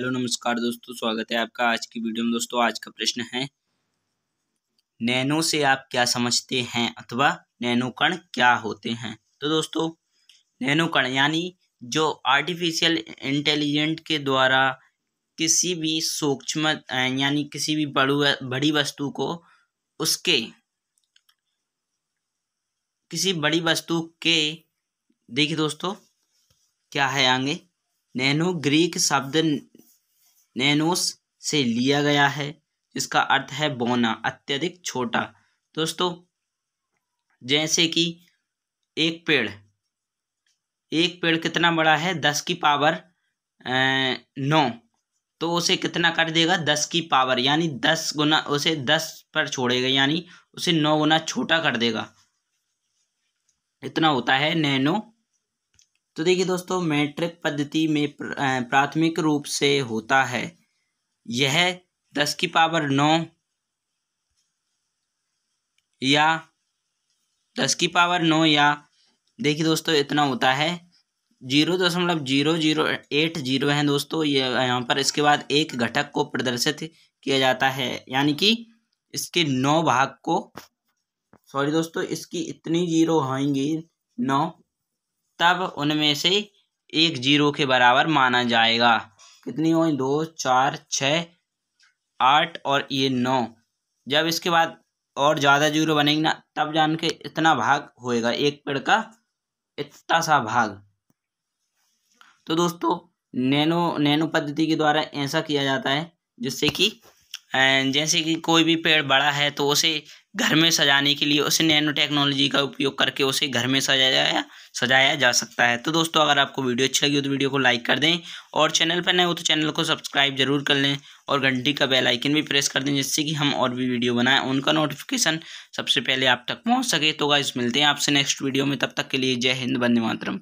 hello नमस्कार दोस्तों स्वागत है आपका आज की वीडियो में दोस्तों आज का प्रश्न है नैनो से आप क्या समझते हैं अथवा नैनो कण क्या होते हैं तो दोस्तों नैनो कण यानी जो आर्टिफिशियल इंटेलिजेंट के द्वारा किसी भी सूक्ष्म यानी किसी भी बड़ू बड़ी वस्तु को उसके किसी बड़ी वस्तु के देखिए दोस्तों क्या है आगे नैनो ग्रीक शब्द नैनोस से लिया गया है जिसका अर्थ है बोना अत्यधिक छोटा दोस्तों जैसे कि एक पेड़ एक पेड़ कितना बड़ा है दस की पावर नौ तो उसे कितना कर देगा दस की पावर यानी दस गुना उसे दस पर छोड़ेगा यानी उसे नौ गुना छोटा कर देगा इतना होता है नैनो तो देखिए दोस्तों मैट्रिक पद्धति में प्राथमिक रूप से होता है यह दस की पावर नौ या दस की पावर नौ या देखिए दोस्तों इतना होता है जीरो दशमलव जीरो जीरो एट जीरो हैं दोस्तों ये यहाँ पर इसके बाद एक घटक को प्रदर्शित किया जाता है यानी कि इसके नौ भाग को सॉरी दोस्तों इसकी इतनी जीरो होंगी नौ तब उनमें से एक जीरो के बराबर माना जाएगा कितनी हुई दो चार छ आठ और ये नौ जब इसके बाद और ज़्यादा जीरो बनेगी ना तब जान के इतना भाग होएगा एक पेड़ का इतना सा भाग तो दोस्तों नैनो नैनो पद्धति के द्वारा ऐसा किया जाता है जिससे कि जैसे कि कोई भी पेड़ बड़ा है तो उसे घर में सजाने के लिए उसे नैनो टेक्नोलॉजी का उपयोग करके उसे घर में सजाया सजाया जा सकता है तो दोस्तों अगर आपको वीडियो अच्छी लगी हो तो वीडियो को लाइक कर दें और चैनल पर नए हो तो चैनल को सब्सक्राइब जरूर कर लें और घंटी का बेल आइकन भी प्रेस कर दें जिससे कि हम और भी वीडियो बनाएं उनका नोटिफिकेशन सबसे पहले आप तक पहुँच सके तो गाइस मिलते हैं आपसे नेक्स्ट वीडियो में तब तक के लिए जय हिंद वंदे मातरम